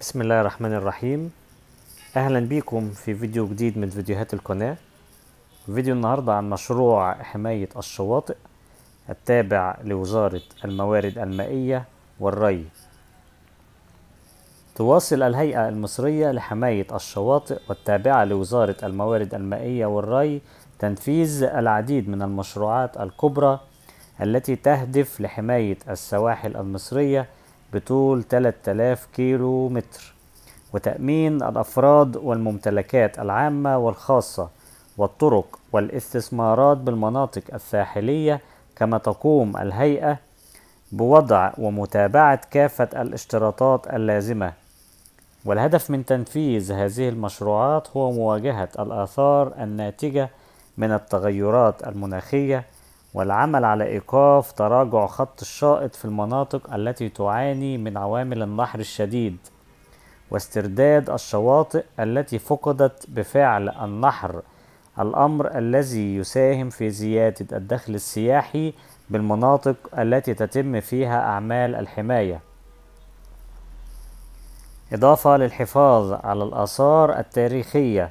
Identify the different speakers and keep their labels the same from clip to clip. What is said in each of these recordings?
Speaker 1: بسم الله الرحمن الرحيم اهلا بيكم في فيديو جديد من فيديوهات القناة فيديو النهاردة عن مشروع حماية الشواطئ التابع لوزارة الموارد المائية والري تواصل الهيئة المصرية لحماية الشواطئ والتابعة لوزارة الموارد المائية والري تنفيذ العديد من المشروعات الكبرى التي تهدف لحماية السواحل المصرية بطول 3000 كيلو متر وتأمين الأفراد والممتلكات العامة والخاصة والطرق والاستثمارات بالمناطق الساحلية كما تقوم الهيئة بوضع ومتابعة كافة الاشتراطات اللازمة والهدف من تنفيذ هذه المشروعات هو مواجهة الآثار الناتجة من التغيرات المناخية والعمل على إيقاف تراجع خط الشائط في المناطق التي تعاني من عوامل النحر الشديد واسترداد الشواطئ التي فقدت بفعل النحر الأمر الذي يساهم في زيادة الدخل السياحي بالمناطق التي تتم فيها أعمال الحماية إضافة للحفاظ على الآثار التاريخية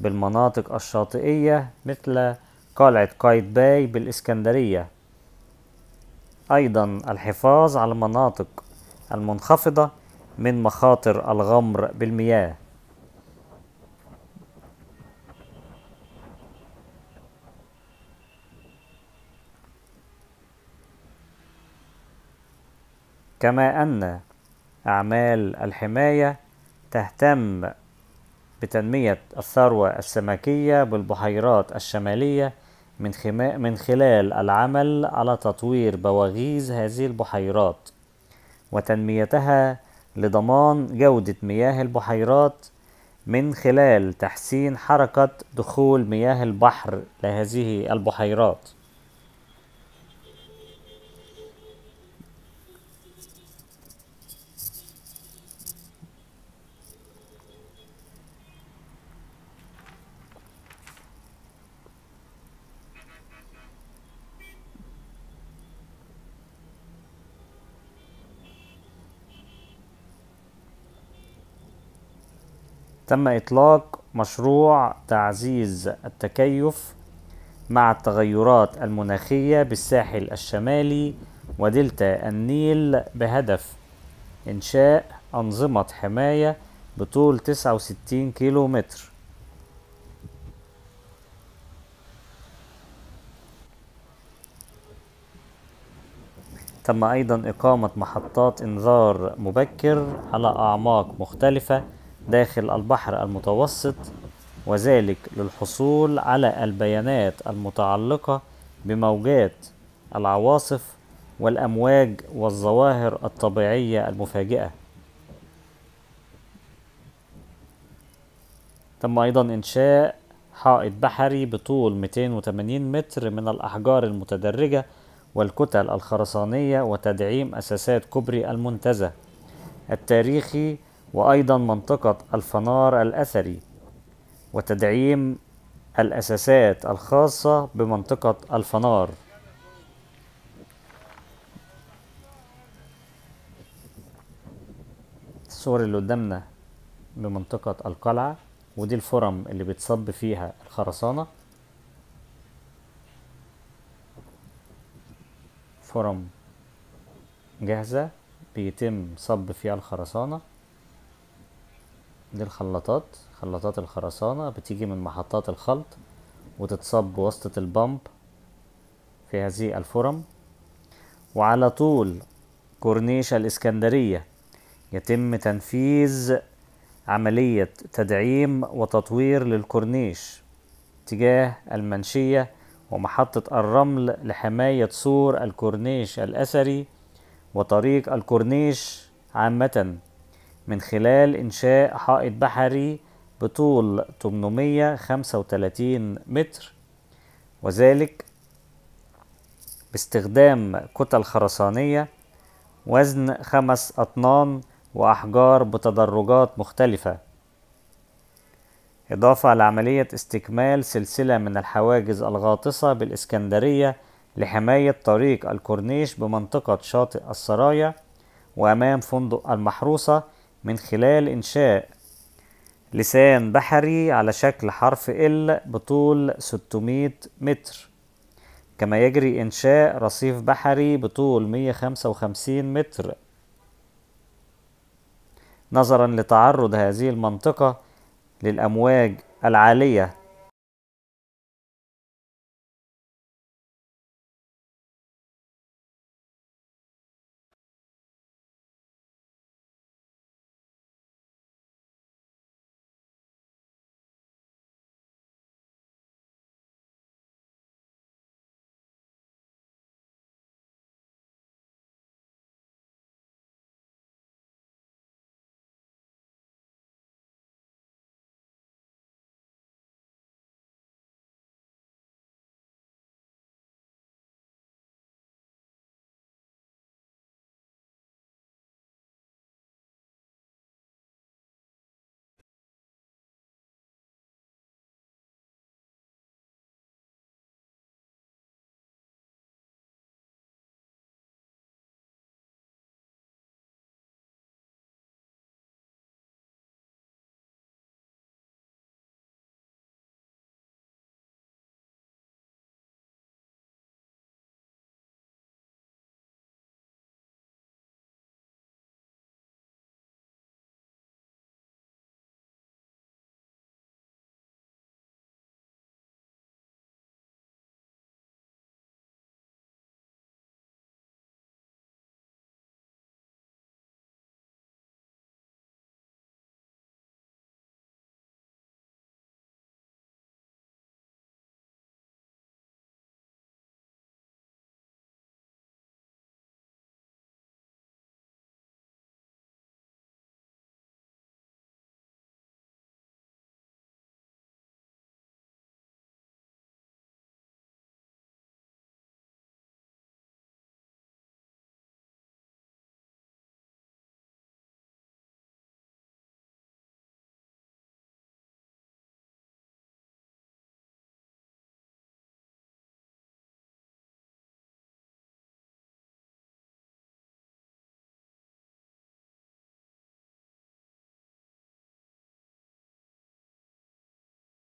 Speaker 1: بالمناطق الشاطئية مثل قلعة باي بالإسكندرية أيضا الحفاظ على المناطق المنخفضة من مخاطر الغمر بالمياه كما أن أعمال الحماية تهتم بتنمية الثروة السمكية بالبحيرات الشمالية من, من خلال العمل على تطوير بواغيز هذه البحيرات وتنميتها لضمان جودة مياه البحيرات من خلال تحسين حركة دخول مياه البحر لهذه البحيرات تم إطلاق مشروع تعزيز التكيف مع التغيرات المناخية بالساحل الشمالي ودلتا النيل بهدف إنشاء أنظمة حماية بطول 69 كيلو متر تم أيضا إقامة محطات إنذار مبكر على أعماق مختلفة داخل البحر المتوسط وذلك للحصول على البيانات المتعلقة بموجات العواصف والأمواج والظواهر الطبيعية المفاجئة تم أيضا إنشاء حائط بحري بطول 280 متر من الأحجار المتدرجة والكتل الخرسانية وتدعيم أساسات كوبري المنتزه التاريخي وأيضا منطقة الفنار الأثري وتدعيم الأساسات الخاصة بمنطقة الفنار الصور اللي قدامنا بمنطقة القلعة ودي الفرم اللي بيتصب فيها الخرسانة فرم جاهزة بيتم صب فيها الخرسانة دي الخلاطات خلاطات الخرسانة بتيجي من محطات الخلط وتتصب بواسطة البامب في هذه الفرم وعلى طول كورنيش الإسكندرية يتم تنفيذ عملية تدعيم وتطوير للكورنيش تجاه المنشية ومحطة الرمل لحماية سور الكورنيش الأثري وطريق الكورنيش عامة من خلال إنشاء حائط بحري بطول 835 متر وذلك باستخدام كتل خرسانية وزن خمس أطنان وأحجار بتدرجات مختلفة إضافة لعملية استكمال سلسلة من الحواجز الغاطسة بالإسكندرية لحماية طريق الكورنيش بمنطقة شاطئ السرايا وأمام فندق المحروسة من خلال إنشاء لسان بحري على شكل حرف ال بطول 600 متر كما يجري إنشاء رصيف بحري بطول 155 متر نظرا لتعرض هذه المنطقة للأمواج العالية